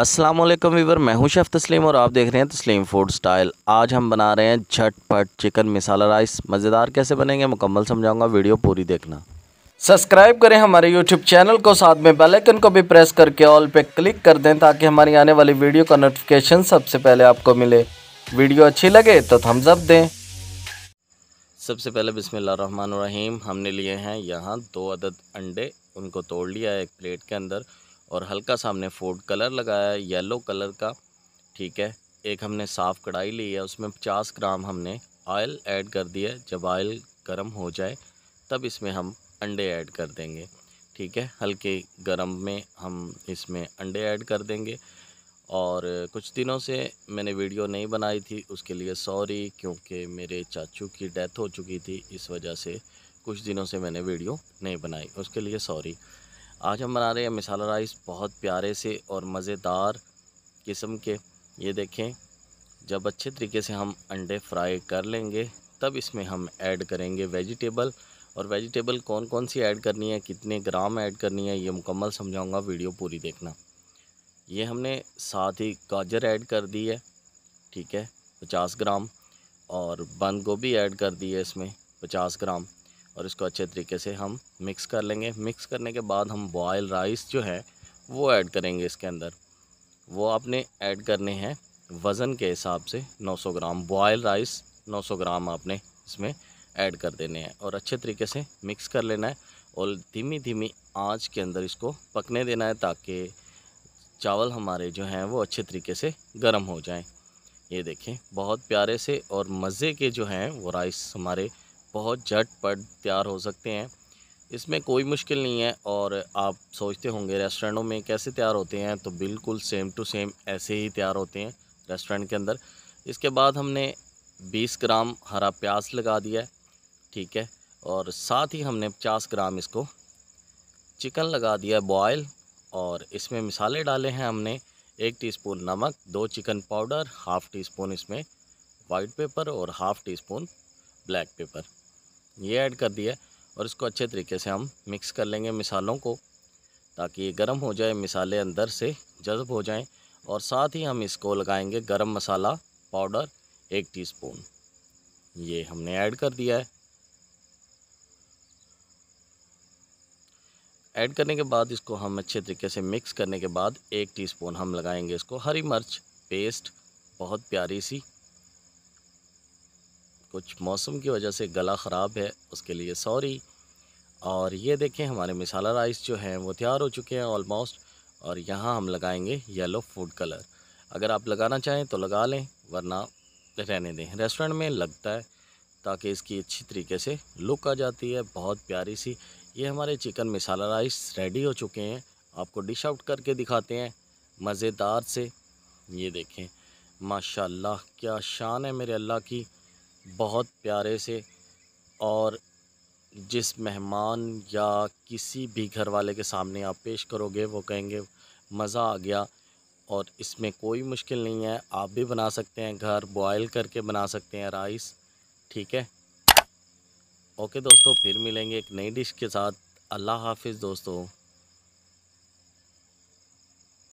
अस्सलाम वालेकुम वीवर मैं हूं शेफ़ तस्लीम और आप देख रहे हैं तस्लीम फूड स्टाइल आज हम बना रहे हैं झटपट चिकन मसाला राइस मज़ेदार कैसे बनेंगे मुकम्मल समझाऊंगा वीडियो पूरी देखना सब्सक्राइब करें हमारे यूट्यूब चैनल को साथ में बेल आइकन को भी प्रेस करके ऑल पे क्लिक कर दें ताकि हमारी आने वाली वीडियो का नोटिफिकेशन सबसे पहले आपको मिले वीडियो अच्छी लगे तो थम्स अप दें सबसे पहले बिसमीम हमने लिए हैं यहाँ दो अदद अंडे उनको तोड़ लिया एक प्लेट के अंदर और हल्का सा हमने फोर्ड कलर लगाया है येलो कलर का ठीक है एक हमने साफ़ कढ़ाई ली है उसमें पचास ग्राम हमने ऑयल ऐड कर दिया है जब ऑयल गर्म हो जाए तब इसमें हम अंडे ऐड कर देंगे ठीक है हल्के गर्म में हम इसमें अंडे ऐड कर देंगे और कुछ दिनों से मैंने वीडियो नहीं बनाई थी उसके लिए सॉरी क्योंकि मेरे चाचू की डेथ हो चुकी थी इस वजह से कुछ दिनों से मैंने वीडियो नहीं बनाई उसके लिए सॉरी आज हम बना रहे हैं मिसाला राइस बहुत प्यारे से और मज़ेदार किस्म के ये देखें जब अच्छे तरीके से हम अंडे फ्राई कर लेंगे तब इसमें हम ऐड करेंगे वेजिटेबल और वेजिटेबल कौन कौन सी ऐड करनी है कितने ग्राम ऐड करनी है ये मुकम्मल समझाऊंगा वीडियो पूरी देखना ये हमने साथ ही गाजर ऐड कर दी है ठीक है पचास ग्राम और बंद गोभी ऐड कर दी है इसमें पचास ग्राम और इसको अच्छे तरीके से हम मिक्स कर लेंगे मिक्स करने के बाद हम बॉयल राइस जो है वो ऐड करेंगे इसके अंदर वो आपने ऐड करने हैं वज़न के हिसाब से 900 ग्राम बॉयल राइस 900 ग्राम आपने इसमें ऐड कर देने हैं और अच्छे तरीके से मिक्स कर लेना है और धीमी धीमी आँच के अंदर इसको पकने देना है ताकि चावल हमारे जो हैं वो अच्छे तरीके से गर्म हो जाएँ ये देखें बहुत प्यारे से और मज़े के जो हैं वो राइस हमारे बहुत झटपट तैयार हो सकते हैं इसमें कोई मुश्किल नहीं है और आप सोचते होंगे रेस्टोरेंटों में कैसे तैयार होते हैं तो बिल्कुल सेम टू सेम ऐसे ही तैयार होते हैं रेस्टोरेंट के अंदर इसके बाद हमने 20 ग्राम हरा प्याज लगा दिया है ठीक है और साथ ही हमने 50 ग्राम इसको चिकन लगा दिया बॉयल और इसमें मिसाले डाले हैं हमने एक टी नमक दो chicken powder half teaspoon इसमें वाइट पेपर और half teaspoon black pepper ये ऐड कर दिया और इसको अच्छे तरीके से हम मिक्स कर लेंगे मिसालों को ताकि ये गर्म हो जाए मिसाले अंदर से जज्ब हो जाएं और साथ ही हम इसको लगाएंगे गरम मसाला पाउडर एक टीस्पून ये हमने ऐड कर दिया है ऐड करने के बाद इसको हम अच्छे तरीके से मिक्स करने के बाद एक टीस्पून हम लगाएंगे इसको हरी मिर्च पेस्ट बहुत प्यारी सी कुछ मौसम की वजह से गला ख़राब है उसके लिए सॉरी और ये देखें हमारे मिसाला राइस जो हैं वो तैयार हो चुके हैं ऑलमोस्ट और यहाँ हम लगाएंगे येलो फूड कलर अगर आप लगाना चाहें तो लगा लें वरना रहने दें रेस्टोरेंट में लगता है ताकि इसकी अच्छी तरीके से लुक आ जाती है बहुत प्यारी सी ये हमारे चिकन मिसाला राइस रेडी हो चुके हैं आपको डिश आउट करके दिखाते हैं मज़ेदार से ये देखें माशाल्लाह क्या शान है मेरे अल्लाह की बहुत प्यारे से और जिस मेहमान या किसी भी घर वाले के सामने आप पेश करोगे वो कहेंगे मज़ा आ गया और इसमें कोई मुश्किल नहीं है आप भी बना सकते हैं घर बॉयल करके बना सकते हैं राइस ठीक है ओके दोस्तों फिर मिलेंगे एक नई डिश के साथ अल्लाह हाफिज़ दोस्तों